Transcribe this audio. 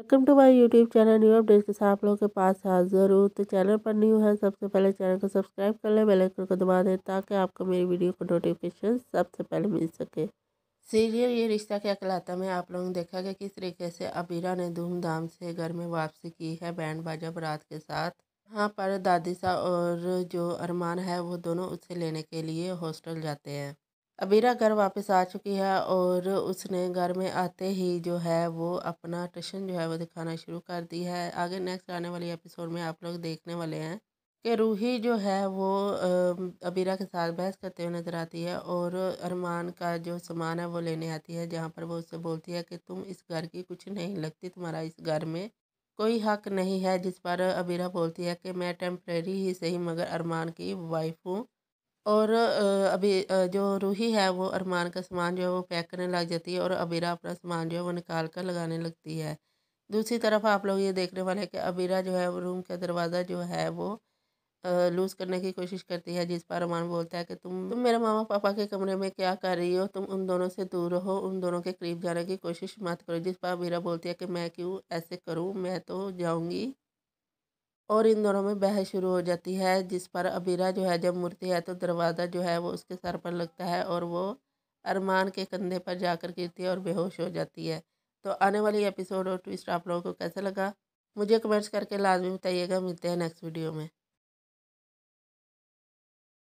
welcome to my YouTube channel new updates के साथ आप लोगों के पास हाजिर हूँ तो चैनल पर न्यू है सबसे पहले चैनल को सब्सक्राइब कर लें बेल आइकन को दबा दें ताकि आपको मेरी वीडियो का नोटिफिकेशन सबसे पहले मिल सके सीरियल ये रिश्ता क्या कहलाता में आप लोगों ने देखा कि किस तरीके से अबीरा ने धूमधाम से घर में वापसी की है बैंड बाजा बारात के साथ यहाँ पर दादी सा और जो अरमान है वो दोनों उसे लेने के लिए हॉस्टल जाते हैं अबीरा घर वापस आ चुकी है और उसने घर में आते ही जो है वो अपना टशन जो है वो दिखाना शुरू कर दी है आगे नेक्स्ट आने वाली एपिसोड में आप लोग देखने वाले हैं कि रूही जो है वो अबीरा के साथ बहस करते हुए नज़र आती है और अरमान का जो सामान है वो लेने आती है जहाँ पर वो उससे बोलती है कि तुम इस घर की कुछ नहीं लगती तुम्हारा इस घर में कोई हक नहीं है जिस पर अबीरा बोलती है कि मैं टेम्प्रेरी ही सही मगर अरमान की वाइफ हूँ और अभी जो रूही है वो अरमान का सामान जो है वो पैक करने लग जाती है और अबीरा अपना सामान जो है वो निकाल कर लगाने लगती है दूसरी तरफ आप लोग ये देखने वाले हैं कि अबीरा जो है वो रूम का दरवाज़ा जो है वो लूज़ करने की कोशिश करती है जिस पर अरमान बोलता है कि तुम तुम मेरे मामा पापा के कमरे में क्या कर रही हो तुम उन दोनों से दूर रहो उन दोनों के करीब जाने की कोशिश मत करो जिस पर अबीरा बोलती है कि मैं क्यों ऐसे करूँ मैं तो जाऊँगी और इन दोनों में बहस शुरू हो जाती है जिस पर अबीरा जो है जब मुड़ती है तो दरवाज़ा जो है वो उसके सर पर लगता है और वो अरमान के कंधे पर जाकर गिरती है और बेहोश हो जाती है तो आने वाली एपिसोड और ट्विस्ट आप लोगों को कैसा लगा मुझे कमेंट्स करके लाजमी बताइएगा मिलते हैं नेक्स्ट वीडियो में